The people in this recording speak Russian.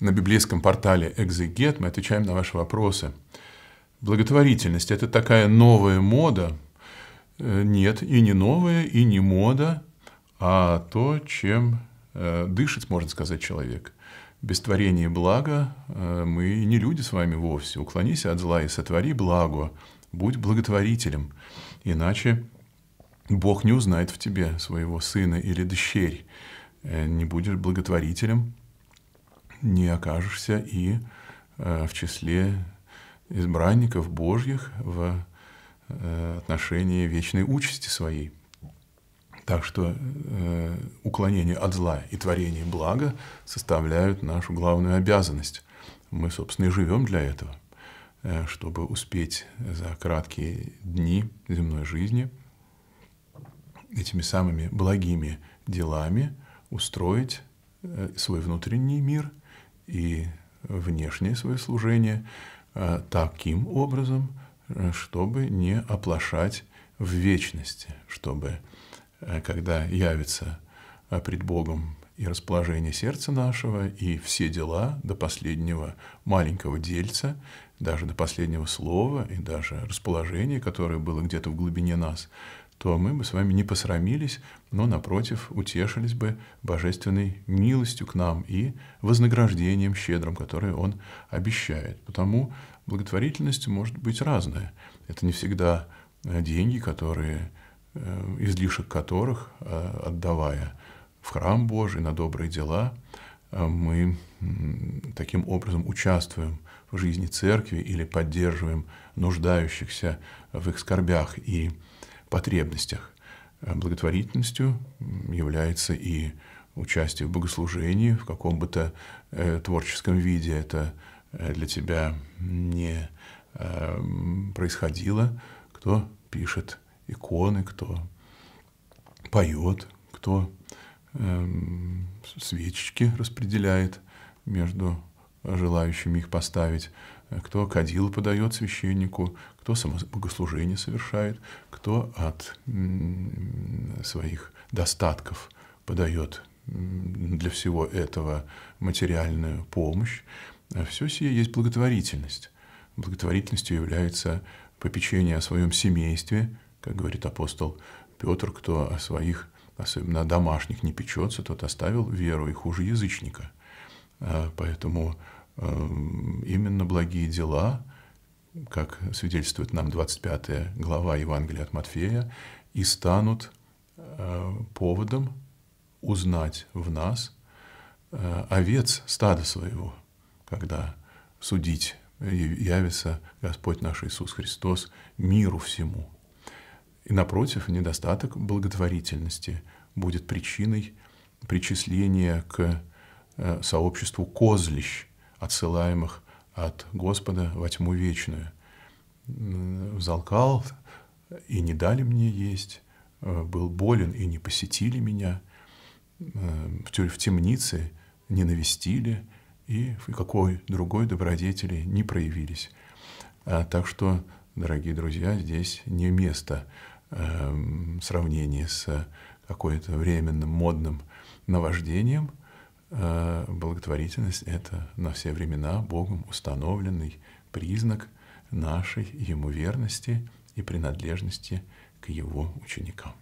на библейском портале «Экзегет» мы отвечаем на ваши вопросы. Благотворительность – это такая новая мода? Э, нет, и не новая, и не мода, а то, чем э, дышит, можно сказать, человек. Без творения блага э, мы не люди с вами вовсе. Уклонись от зла и сотвори благо. Будь благотворителем, иначе Бог не узнает в тебе своего сына или дщерь. Не будешь благотворителем, не окажешься и э, в числе избранников Божьих в э, отношении вечной участи своей. Так что э, уклонение от зла и творение блага составляют нашу главную обязанность. Мы, собственно, и живем для этого, чтобы успеть за краткие дни земной жизни этими самыми благими делами устроить свой внутренний мир – и внешнее свое служение э, таким образом, э, чтобы не оплошать в вечности, чтобы, э, когда явится пред Богом и расположение сердца нашего, и все дела до последнего маленького дельца, даже до последнего слова и даже расположение, которое было где-то в глубине нас, то мы бы с вами не посрамились, но, напротив, утешились бы божественной милостью к нам и вознаграждением щедрым, которое Он обещает. Потому благотворительность может быть разная. Это не всегда э, деньги, которые, э, излишек которых, э, отдавая в храм Божий на добрые дела, мы таким образом участвуем в жизни церкви или поддерживаем нуждающихся в их скорбях и потребностях. Э, благотворительностью является и участие в богослужении, в каком бы то э, творческом виде это э, для тебя не происходило. Кто пишет иконы, кто поет, кто эм, свечечки распределяет между желающими их поставить, кто кадил подает священнику, кто богослужение совершает, кто от своих достатков подает для всего этого материальную помощь. А Все сие есть благотворительность. Благотворительностью является попечение о своем семействе, как говорит апостол Петр, кто о своих, особенно о домашних, не печется, тот оставил веру и хуже язычника. А поэтому Эм, именно благие дела, как свидетельствует нам 25 глава Евангелия от Матфея, и станут э, поводом узнать в нас э, овец стада своего, когда судить явится Господь наш Иисус Христос миру всему. И напротив, недостаток благотворительности будет причиной причисления к э, сообществу козлищ – отсылаемых от Господа во тьму вечную. Взалкал, и не дали мне есть, э, был болен, и не посетили меня, э, в темнице не навестили, и в какой другой добродетели не проявились. А, так что, дорогие друзья, здесь не место э, сравнения с какое-то временным модным наваждением – Э, благотворительность – это на все времена Богом установленный признак нашей Ему верности и принадлежности к Его ученикам.